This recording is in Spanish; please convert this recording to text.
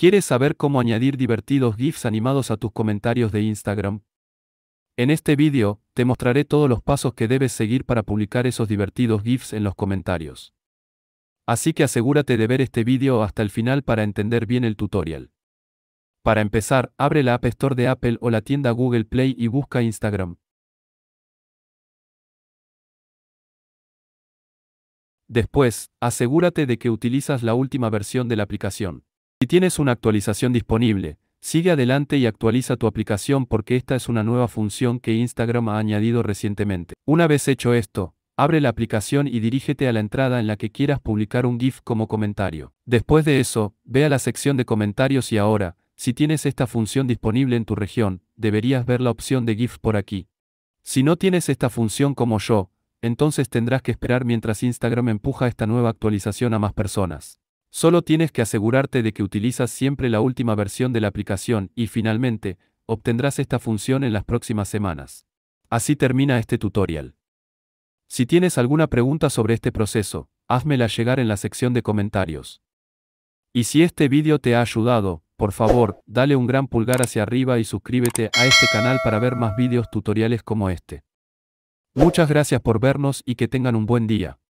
¿Quieres saber cómo añadir divertidos GIFs animados a tus comentarios de Instagram? En este vídeo, te mostraré todos los pasos que debes seguir para publicar esos divertidos GIFs en los comentarios. Así que asegúrate de ver este vídeo hasta el final para entender bien el tutorial. Para empezar, abre la App Store de Apple o la tienda Google Play y busca Instagram. Después, asegúrate de que utilizas la última versión de la aplicación. Si tienes una actualización disponible, sigue adelante y actualiza tu aplicación porque esta es una nueva función que Instagram ha añadido recientemente. Una vez hecho esto, abre la aplicación y dirígete a la entrada en la que quieras publicar un GIF como comentario. Después de eso, ve a la sección de comentarios y ahora, si tienes esta función disponible en tu región, deberías ver la opción de GIF por aquí. Si no tienes esta función como yo, entonces tendrás que esperar mientras Instagram empuja esta nueva actualización a más personas. Solo tienes que asegurarte de que utilizas siempre la última versión de la aplicación y finalmente, obtendrás esta función en las próximas semanas. Así termina este tutorial. Si tienes alguna pregunta sobre este proceso, házmela llegar en la sección de comentarios. Y si este vídeo te ha ayudado, por favor, dale un gran pulgar hacia arriba y suscríbete a este canal para ver más vídeos tutoriales como este. Muchas gracias por vernos y que tengan un buen día.